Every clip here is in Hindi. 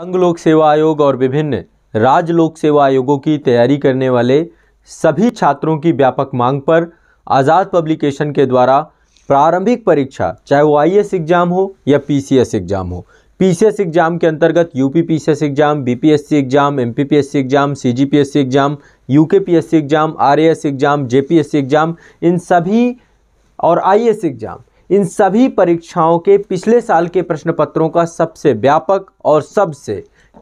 संघ लोक सेवा आयोग और विभिन्न राज्य लोक सेवा आयोगों की तैयारी करने वाले सभी छात्रों की व्यापक मांग पर आज़ाद पब्लिकेशन के द्वारा प्रारंभिक परीक्षा चाहे वो आई एग्ज़ाम e हो या पी एग्ज़ाम हो पी एग्ज़ाम के अंतर्गत U P exam B exam M exam C exam U exam R exam J exam इन सभी और आई एग्ज़ाम e इन सभी परीक्षाओं के पिछले साल के प्रश्न पत्रों का सबसे व्यापक और सबसे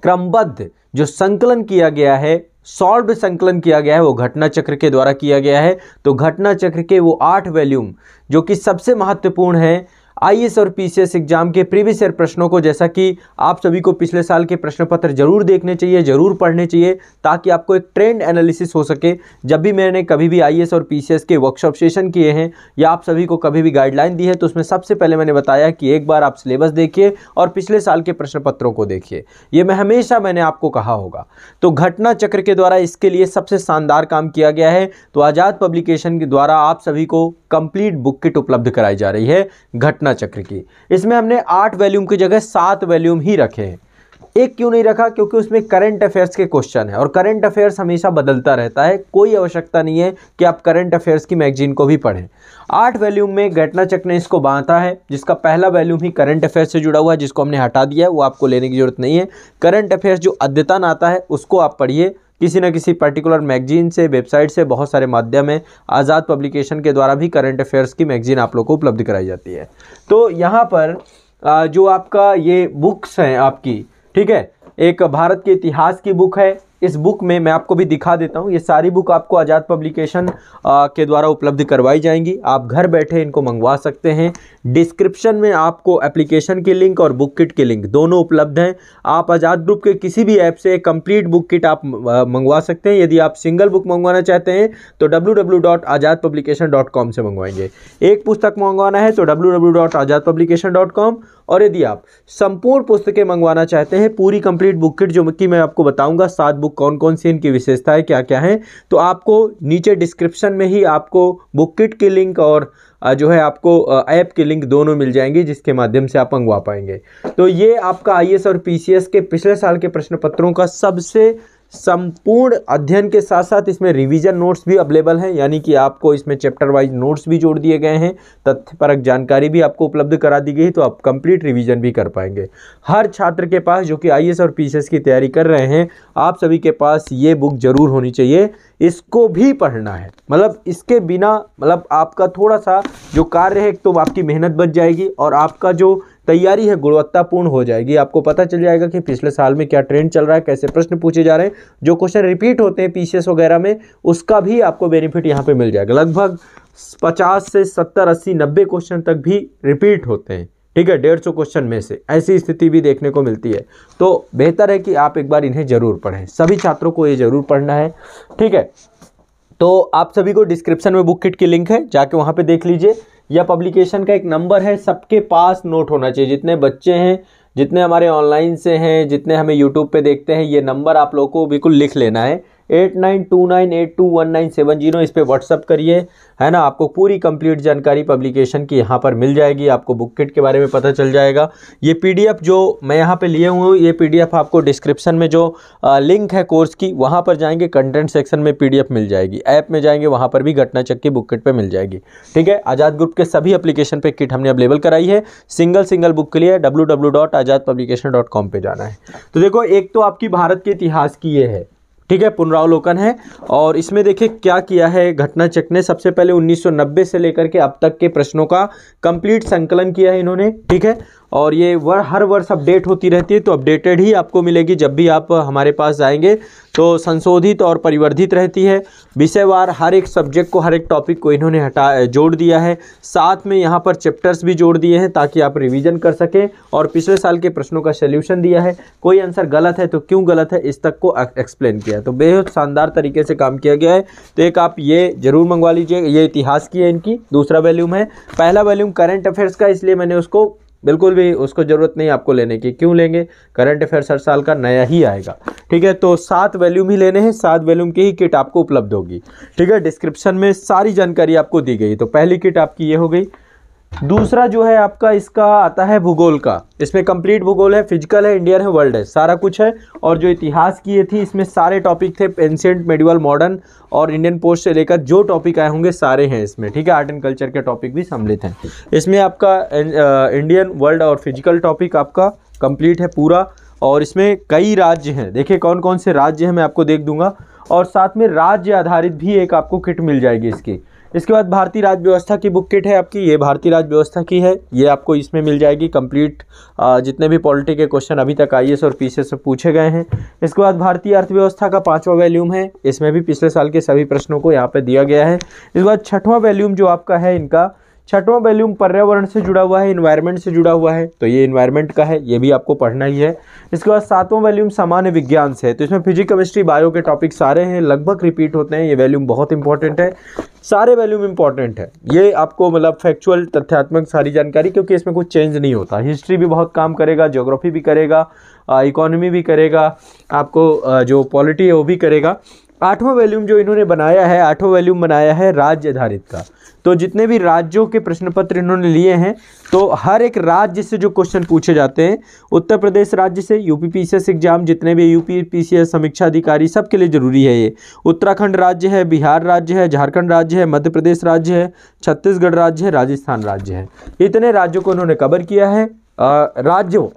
क्रमबद्ध जो संकलन किया गया है सॉल्व संकलन किया गया है वो घटना चक्र के द्वारा किया गया है तो घटना चक्र के वो आठ वैल्यूम जो कि सबसे महत्वपूर्ण है आईएएस और पीसीएस एग्जाम के प्रीवियस ईयर प्रश्नों को जैसा कि आप सभी को पिछले साल के प्रश्न पत्र जरूर देखने चाहिए जरूर पढ़ने चाहिए ताकि आपको एक ट्रेंड एनालिसिस हो सके जब भी मैंने कभी भी आईएएस और पीसीएस के वर्कशॉप सेशन किए हैं या आप सभी को कभी भी गाइडलाइन दी है तो उसमें सबसे पहले मैंने बताया कि एक बार आप सिलेबस देखिए और पिछले साल के प्रश्न पत्रों को देखिए ये मैं हमेशा मैंने आपको कहा होगा तो घटना चक्र के द्वारा इसके लिए सबसे शानदार काम किया गया है तो आज़ाद पब्लिकेशन के द्वारा आप सभी को कंप्लीट बुक किट उपलब्ध कराई जा रही है घटना घटना चक्र की इसमें हमने आठ वैल्यूम की जगह सात वैल्यूम ही रखे हैं एक क्यों नहीं रखा क्योंकि उसमें करंट अफेयर्स के क्वेश्चन है और करंट अफेयर्स हमेशा बदलता रहता है कोई आवश्यकता नहीं है कि आप करंट अफेयर्स की मैगजीन को भी पढ़ें आठ वैल्यूम में घटना चक्र ने इसको बांधा है जिसका पहला वैल्यूम ही करंट अफेयर्स से जुड़ा हुआ है जिसको हमने हटा दिया है वो आपको लेने की जरूरत नहीं है करंट अफेयर्स जो अद्यतन आता है उसको आप पढ़िए किसी न किसी पर्टिकुलर मैगजीन से वेबसाइट से बहुत सारे माध्यम है आज़ाद पब्लिकेशन के द्वारा भी करंट अफेयर्स की मैगजीन आप लोग को उपलब्ध कराई जाती है तो यहाँ पर जो आपका ये बुक्स हैं आपकी ठीक है एक भारत के इतिहास की बुक है इस बुक में मैं आपको भी दिखा देता हूँ ये सारी बुक आपको आज़ाद पब्लिकेशन के द्वारा उपलब्ध करवाई जाएंगी आप घर बैठे इनको मंगवा सकते हैं डिस्क्रिप्शन में आपको एप्लीकेशन की लिंक और बुक किट की लिंक दोनों उपलब्ध हैं आप आज़ाद ग्रुप के किसी भी ऐप से कंप्लीट बुक किट आप मंगवा सकते हैं यदि आप सिंगल बुक मंगवाना चाहते हैं तो डब्ल्यू से मंगवाएंगे एक पुस्तक मंगवाना है तो डब्ल्यू और यदि आप संपूर्ण पुस्तकें मंगवाना चाहते हैं पूरी कंप्लीट बुक किट जो कि मैं आपको बताऊंगा सात बुक कौन कौन सी इनकी विशेषताएं क्या क्या हैं तो आपको नीचे डिस्क्रिप्शन में ही आपको बुक किट की लिंक और जो है आपको ऐप की लिंक दोनों मिल जाएंगी जिसके माध्यम से आप मंगवा पाएंगे तो ये आपका आईएएस और पीसीएस के पिछले साल के प्रश्न पत्रों का सबसे संपूर्ण अध्ययन के साथ साथ इसमें रिवीजन नोट्स भी अवेलेबल हैं यानी कि आपको इसमें चैप्टर वाइज नोट्स भी जोड़ दिए गए हैं तथ्यपरक जानकारी भी आपको उपलब्ध करा दी गई तो आप कंप्लीट रिवीजन भी कर पाएंगे हर छात्र के पास जो कि आई और पी की तैयारी कर रहे हैं आप सभी के पास ये बुक ज़रूर होनी चाहिए इसको भी पढ़ना है मतलब इसके बिना मतलब आपका थोड़ा सा जो कार्य है तो आपकी मेहनत बच जाएगी और आपका जो तैयारी है गुणवत्तापूर्ण हो जाएगी आपको पता चल जाएगा कि पिछले साल में क्या ट्रेंड चल रहा है कैसे प्रश्न पूछे जा रहे हैं जो क्वेश्चन रिपीट होते हैं पीसीएस वगैरह में उसका भी आपको बेनिफिट यहाँ पर मिल जाएगा लगभग पचास से सत्तर अस्सी नब्बे क्वेश्चन तक भी रिपीट होते हैं ठीक है डेढ़ सौ क्वेश्चन में से ऐसी स्थिति भी देखने को मिलती है तो बेहतर है कि आप एक बार इन्हें ज़रूर पढ़ें सभी छात्रों को ये ज़रूर पढ़ना है ठीक है तो आप सभी को डिस्क्रिप्शन में बुक किट की लिंक है जाके वहाँ पे देख लीजिए या पब्लिकेशन का एक नंबर है सबके पास नोट होना चाहिए जितने बच्चे हैं जितने हमारे ऑनलाइन से हैं जितने हमें यूट्यूब पे देखते हैं ये नंबर आप लोगों को बिल्कुल लिख लेना है eight nine two nine eight two one nine seven zero इस पर व्हाट्सअप करिए है ना आपको पूरी कंप्लीट जानकारी पब्लिकेशन की यहाँ पर मिल जाएगी आपको बुक किट के बारे में पता चल जाएगा ये पीडीएफ जो मैं यहाँ पे लिए हुए ये पीडीएफ आपको डिस्क्रिप्शन में जो आ, लिंक है कोर्स की वहाँ पर जाएंगे कंटेंट सेक्शन में पी मिल जाएगी ऐप में जाएंगे वहाँ पर भी घटना चक की बुक किट पर मिल जाएगी ठीक है आज़ाद ग्रुप के सभी अप्लीकेशन पर किट हमने अवेलेबल कराई है सिंगल सिंगल बुक के लिए W W dot Azad publication dot com पर जाना है तो देखो एक तो आपकी भारत के इतिहास की ये है ठीक है पुनरावलोकन है और इसमें देखिए क्या किया है घटना चक ने सबसे पहले 1990 से लेकर के अब तक के प्रश्नों का कंप्लीट संकलन किया है इन्होंने ठीक है और ये वर हर वर्ष अपडेट होती रहती है तो अपडेटेड ही आपको मिलेगी जब भी आप हमारे पास जाएंगे तो संशोधित और परिवर्धित रहती है विषयवार हर एक सब्जेक्ट को हर एक टॉपिक को इन्होंने हटा जोड़ दिया है साथ में यहाँ पर चैप्टर्स भी जोड़ दिए हैं ताकि आप रिवीजन कर सकें और पिछले साल के प्रश्नों का सोल्यूशन दिया है कोई आंसर गलत है तो क्यों गलत है इस तक को एक्सप्लेन किया तो बेहद शानदार तरीके से काम किया गया है तो एक आप ये ज़रूर मंगवा लीजिए ये इतिहास की है इनकी दूसरा वैल्यूम है पहला वैल्यूम करेंट अफेयर्स का इसलिए मैंने उसको बिल्कुल भी उसको ज़रूरत नहीं आपको लेने की क्यों लेंगे करंट अफेयर हर साल का नया ही आएगा ठीक है तो सात वैल्यूम ही लेने हैं सात वैल्यूम की ही किट आपको उपलब्ध होगी ठीक है डिस्क्रिप्शन में सारी जानकारी आपको दी गई तो पहली किट आपकी ये हो गई दूसरा जो है आपका इसका आता है भूगोल का इसमें कंप्लीट भूगोल है फिजिकल है इंडियन है वर्ल्ड है सारा कुछ है और जो इतिहास किए थी इसमें सारे टॉपिक थे एंशियंट मेडिवल मॉडर्न और इंडियन पोस्ट से लेकर जो टॉपिक आए होंगे सारे हैं इसमें ठीक है आर्ट एंड कल्चर के टॉपिक भी सम्मिलित हैं इसमें आपका इंडियन वर्ल्ड और फिजिकल टॉपिक आपका कंप्लीट है पूरा और इसमें कई राज्य हैं देखिए कौन कौन से राज्य हैं मैं आपको देख दूंगा और साथ में राज्य आधारित भी एक आपको किट मिल जाएगी इसकी इसके बाद भारतीय राज्य व्यवस्था की बुक किट है आपकी ये भारतीय राज्य व्यवस्था की है ये आपको इसमें मिल जाएगी कंप्लीट जितने भी पॉलिटी के क्वेश्चन अभी तक आई और पीछे से पूछे गए हैं इसके बाद भारतीय अर्थव्यवस्था का पाँचवा वैल्यूम है इसमें भी पिछले साल के सभी प्रश्नों को यहाँ पर दिया गया है इसके बाद छठवां वैल्यूम जो आपका है इनका छठवां वैल्यूम पर्यावरण से जुड़ा हुआ है इन्वायरमेंट से जुड़ा हुआ है तो ये इन्वायरमेंट का है ये भी आपको पढ़ना ही है इसके बाद सातवां वैल्यूम सामान्य विज्ञान से है तो इसमें फिजिक केमिस्ट्री बायो के टॉपिक सारे हैं लगभग रिपीट होते हैं ये वैल्यूम बहुत इंपॉर्टेंट है सारे वैल्यूम इंपॉर्टेंट है ये आपको मतलब फैक्चुअल तथ्यात्मक सारी जानकारी क्योंकि इसमें कुछ चेंज नहीं होता हिस्ट्री भी बहुत काम करेगा ज्योग्राफी भी करेगा इकोनॉमी भी करेगा आपको जो पॉलिटी है वो भी करेगा आठवां वैल्यूम जो इन्होंने बनाया है आठवां वैल्यूम बनाया है राज्य आधारित का तो जितने भी राज्यों के प्रश्न पत्र इन्होंने लिए हैं तो हर एक राज्य से जो क्वेश्चन पूछे जाते हैं उत्तर प्रदेश राज्य से यूपी पी एग्जाम जितने भी यू पी समीक्षा अधिकारी सबके लिए ज़रूरी है ये उत्तराखंड राज्य है बिहार राज्य है झारखंड राज्य है मध्य प्रदेश राज्य है छत्तीसगढ़ राज्य है राजस्थान राज्य है इतने राज्यों को उन्होंने कवर किया है राज्यों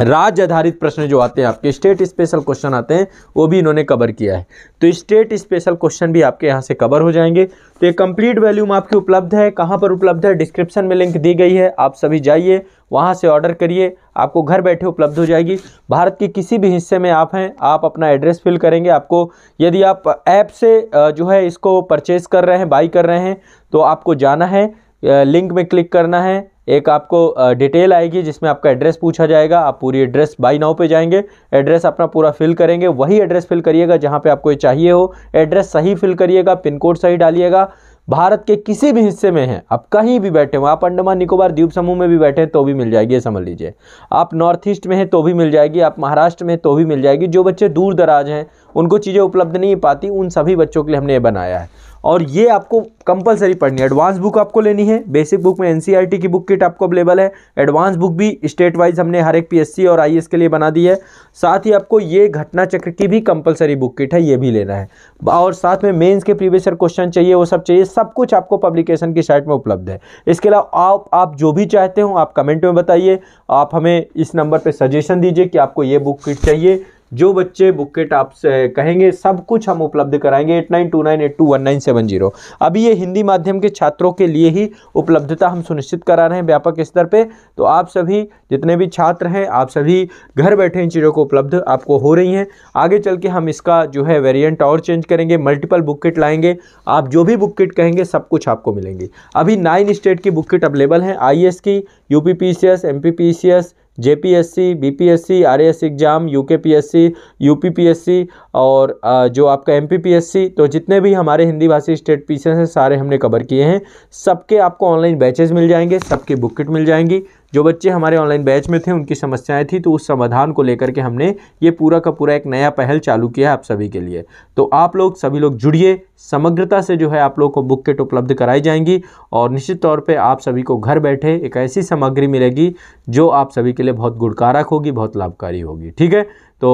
राज्य आधारित प्रश्न जो आते हैं आपके स्टेट स्पेशल क्वेश्चन आते हैं वो भी इन्होंने कवर किया है तो स्टेट स्पेशल क्वेश्चन भी आपके यहाँ से कवर हो जाएंगे तो ये कंप्लीट वैल्यूम आपकी उपलब्ध है कहाँ पर उपलब्ध है डिस्क्रिप्शन में लिंक दी गई है आप सभी जाइए वहाँ से ऑर्डर करिए आपको घर बैठे उपलब्ध हो जाएगी भारत के किसी भी हिस्से में आप हैं आप अपना एड्रेस फिल करेंगे आपको यदि आप ऐप से जो है इसको परचेज़ कर रहे हैं बाई कर रहे हैं तो आपको जाना है लिंक में क्लिक करना है एक आपको डिटेल आएगी जिसमें आपका एड्रेस पूछा जाएगा आप पूरी एड्रेस बाई नाउ पे जाएंगे एड्रेस अपना पूरा फिल करेंगे वही एड्रेस फिल करिएगा जहाँ पे आपको चाहिए हो एड्रेस सही फिल करिएगा पिन कोड सही डालिएगा भारत के किसी भी हिस्से में हैं आप कहीं भी बैठे हो आप अंडमान निकोबार द्वीप समूह में भी बैठे हैं तो भी मिल जाएगी समझ लीजिए आप नॉर्थ ईस्ट में हैं तो भी मिल जाएगी आप महाराष्ट्र में तो भी मिल जाएगी जो बच्चे दूर दराज हैं उनको चीज़ें उपलब्ध नहीं पाती उन सभी बच्चों के लिए हमने ये बनाया है और ये आपको कंपलसरी पढ़नी है एडवांस बुक आपको लेनी है बेसिक बुक में एन e की बुक किट आपको अवेलेबल है एडवांस बुक भी स्टेट वाइज हमने हर एक पीएससी और आईएएस e के लिए बना दी है साथ ही आपको ये घटना चक्र की भी कंपलसरी बुक किट है ये भी लेना है और साथ में मेन्स के प्रीवियस ईयर क्वेश्चन चाहिए वो सब चाहिए सब कुछ आपको पब्लिकेशन की साइट में उपलब्ध है इसके अलावा आप आप जो भी चाहते हो आप कमेंट में बताइए आप हमें इस नंबर पर सजेशन दीजिए कि आपको ये बुक किट चाहिए जो बच्चे बुक के से कहेंगे सब कुछ हम उपलब्ध कराएंगे eight nine two nine eight two one nine seven zero अभी ये हिंदी माध्यम के छात्रों के लिए ही उपलब्धता हम सुनिश्चित करा रहे हैं व्यापक स्तर पर तो आप सभी जितने भी छात्र हैं आप सभी घर बैठे इन चीज़ों को उपलब्ध आपको हो रही हैं आगे चल के हम इसका जो है वेरियंट और चेंज करेंगे मल्टीपल बुक किट लाएंगे आप जो भी बुक किट कहेंगे सब कुछ आपको मिलेंगी अभी नाइन स्टेट की बुक किट अवेलेबल हैं आई की U P P C S M P P C S J P S C B P S C R S exam U K P S C U P P S C और जो आपका M P P S C तो जितने भी हमारे हिंदी भाषी स्टेट पीसेस हैं सारे हमने कवर किए हैं सबके आपको ऑनलाइन बैचेज मिल जाएंगे सबके बुक किट मिल जाएंगी जो बच्चे हमारे ऑनलाइन बैच में थे उनकी समस्याएं थी तो उस समाधान को लेकर के हमने ये पूरा का पूरा एक नया पहल चालू किया है आप सभी के लिए तो आप लोग सभी लोग जुड़िए समग्रता से जो है आप लोग को बुक किट उपलब्ध कराई जाएंगी और निश्चित तौर पर आप सभी को घर बैठे एक ऐसी सामग्री मिलेगी जो आप सभी के लिए बहुत गुणकारक होगी बहुत लाभकारी होगी ठीक है तो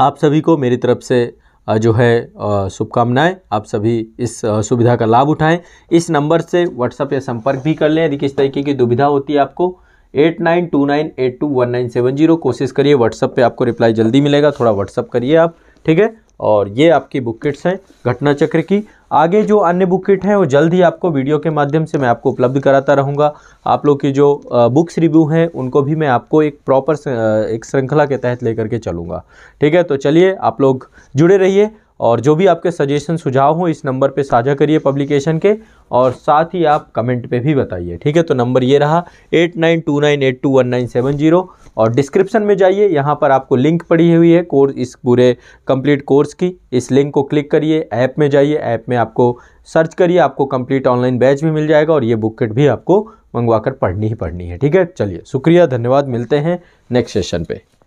आप सभी को मेरी तरफ से जो है शुभकामनाएं आप सभी इस सुविधा का लाभ उठाएं इस नंबर से व्हाट्सअप या संपर्क भी कर लें यदि किस तरीके की दुविधा होती है आपको eight nine two nine eight two one nine seven zero कोशिश करिए व्हाट्सअप पे आपको रिप्लाई जल्दी मिलेगा थोड़ा व्हाट्सअप करिए आप ठीक है और ये आपकी बुक किट्स हैं घटना चक्र की आगे जो अन्य बुक किट हैं वो जल्द ही आपको वीडियो के माध्यम से मैं आपको उपलब्ध कराता रहूँगा आप लोग की जो बुक्स रिव्यू हैं उनको भी मैं आपको एक प्रॉपर एक श्रृंखला के तहत लेकर के चलूँगा ठीक है तो चलिए आप लोग जुड़े रहिए और जो भी आपके सजेशन सुझाव हो इस नंबर पे साझा करिए पब्लिकेशन के और साथ ही आप कमेंट पे भी बताइए ठीक है तो नंबर ये रहा eight nine two nine eight two one nine seven zero और डिस्क्रिप्शन में जाइए यहाँ पर आपको लिंक पड़ी हुई है कोर्स इस पूरे कंप्लीट कोर्स की इस लिंक को क्लिक करिए ऐप में जाइए ऐप में आपको सर्च करिए आपको कंप्लीट ऑनलाइन बैच भी मिल जाएगा और ये बुकलेट भी आपको मंगवा कर पढ़नी ही पढ़नी है ठीक है चलिए शुक्रिया धन्यवाद मिलते हैं नेक्स्ट सेशन पर